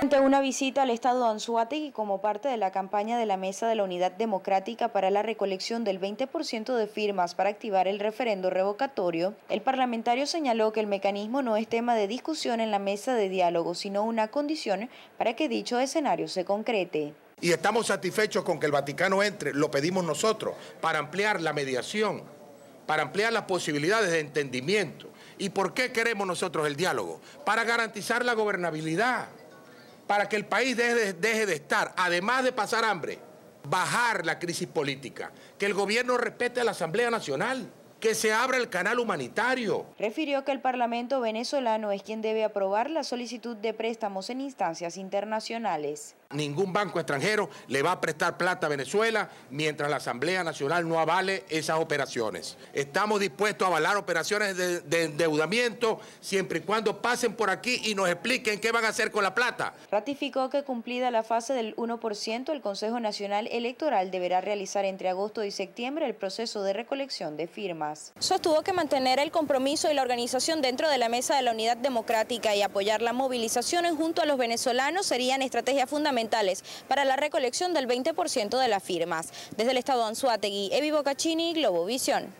Ante una visita al estado de Anzuategui como parte de la campaña de la Mesa de la Unidad Democrática para la recolección del 20% de firmas para activar el referendo revocatorio, el parlamentario señaló que el mecanismo no es tema de discusión en la mesa de diálogo, sino una condición para que dicho escenario se concrete. Y estamos satisfechos con que el Vaticano entre, lo pedimos nosotros, para ampliar la mediación, para ampliar las posibilidades de entendimiento. ¿Y por qué queremos nosotros el diálogo? Para garantizar la gobernabilidad para que el país deje, de estar, además de pasar hambre, bajar la crisis política, que el gobierno respete a la Asamblea Nacional que se abra el canal humanitario. Refirió que el Parlamento venezolano es quien debe aprobar la solicitud de préstamos en instancias internacionales. Ningún banco extranjero le va a prestar plata a Venezuela mientras la Asamblea Nacional no avale esas operaciones. Estamos dispuestos a avalar operaciones de, endeudamiento siempre y cuando pasen por aquí y nos expliquen qué van a hacer con la plata. Ratificó que cumplida la fase del 1%, el Consejo Nacional Electoral deberá realizar entre agosto y septiembre el proceso de recolección de firmas. Sostuvo que mantener el compromiso y la organización dentro de la mesa de la unidad democrática y apoyar las movilizaciones junto a los venezolanos serían estrategias fundamentales para la recolección del 20% de las firmas. Desde el Estado Anzuategui, Evi Bocaccini, Globovisión.